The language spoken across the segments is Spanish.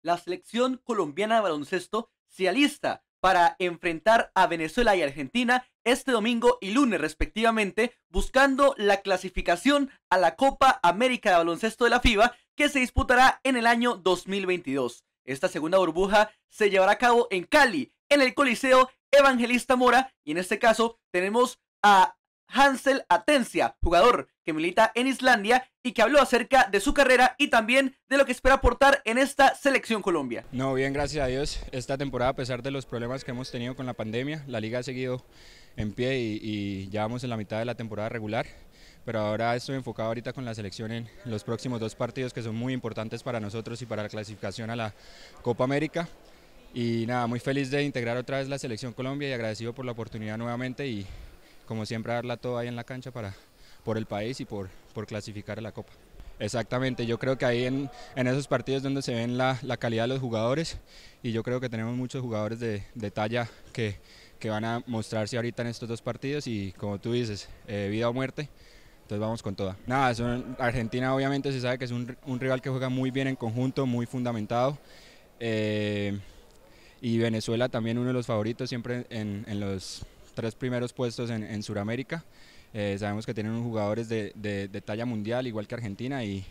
La selección colombiana de baloncesto se alista para enfrentar a Venezuela y Argentina este domingo y lunes respectivamente, buscando la clasificación a la Copa América de Baloncesto de la FIBA que se disputará en el año 2022. Esta segunda burbuja se llevará a cabo en Cali, en el Coliseo Evangelista Mora, y en este caso tenemos a Hansel Atencia, jugador que milita en Islandia y que habló acerca de su carrera y también de lo que espera aportar en esta selección Colombia. No, bien, gracias a Dios. Esta temporada, a pesar de los problemas que hemos tenido con la pandemia, la liga ha seguido en pie y, ya vamos en la mitad de la temporada regular. Pero ahora estoy enfocado ahorita con la selección en los próximos dos partidos que son muy importantes para nosotros y para la clasificación a la Copa América. Y nada, muy feliz de integrar otra vez la selección Colombia y agradecido por la oportunidad nuevamente y como siempre, darla todo ahí en la cancha para, por el país y por, por clasificar a la Copa. Exactamente, yo creo que ahí en, esos partidos donde se ven la, calidad de los jugadores y yo creo que tenemos muchos jugadores de, de talla que, van a mostrarse ahorita en estos dos partidos y como tú dices, eh, vida o muerte, entonces vamos con toda. Nada, Argentina obviamente se sabe que es un, rival que juega muy bien en conjunto, muy fundamentado. Eh, y Venezuela también uno de los favoritos siempre en los tres primeros puestos en, en Sudamérica. Eh, sabemos que tienen unos jugadores de, talla mundial, igual que Argentina, y,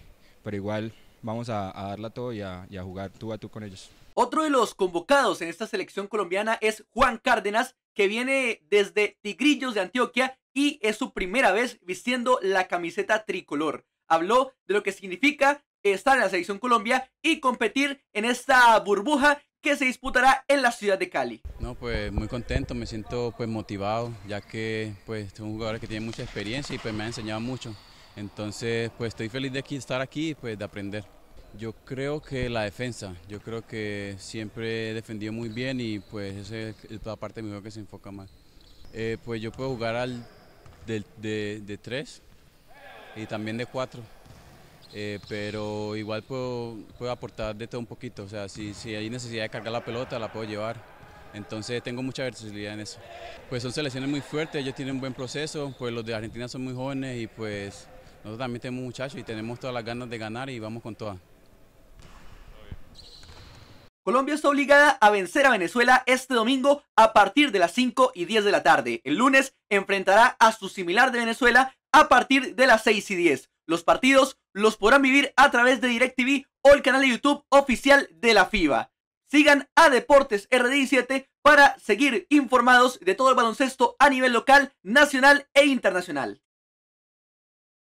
pero igual vamos a, a darla todo y a, y a jugar tú a tú con ellos. Otro de los convocados en esta selección colombiana es Juan Cárdenas, que viene desde Tigrillos de Antioquia y es su primera vez vistiendo la camiseta tricolor. Habló de lo que significa estar en la selección Colombia y competir en esta burbuja que se disputará en la ciudad de Cali. No, pues muy contento, me siento pues motivado, ya que pues este un jugador que tiene mucha experiencia y pues me ha enseñado mucho. Entonces, pues estoy feliz de aquí, estar aquí y pues de aprender. Yo creo que la defensa, yo creo que siempre he defendido muy bien y pues esa es la parte de mi juego que se enfoca más. Eh, pues yo puedo jugar al de, de tres y también de cuatro. Eh, pero igual puedo, puedo, aportar de todo un poquito, o sea, si, si hay necesidad de cargar la pelota la puedo llevar, entonces tengo mucha versatilidad en eso. Pues son selecciones muy fuertes, ellos tienen un buen proceso, pues los de Argentina son muy jóvenes y pues nosotros también tenemos muchachos y tenemos todas las ganas de ganar y vamos con todas. Colombia está obligada a vencer a Venezuela este domingo a partir de las 5 y 10 de la tarde. El lunes enfrentará a su similar de Venezuela a partir de las 6 y 10. Los partidos los podrán vivir a través de DirecTV o el canal de YouTube oficial de la FIBA. Sigan a Deportes RD7 para seguir informados de todo el baloncesto a nivel local, nacional e internacional.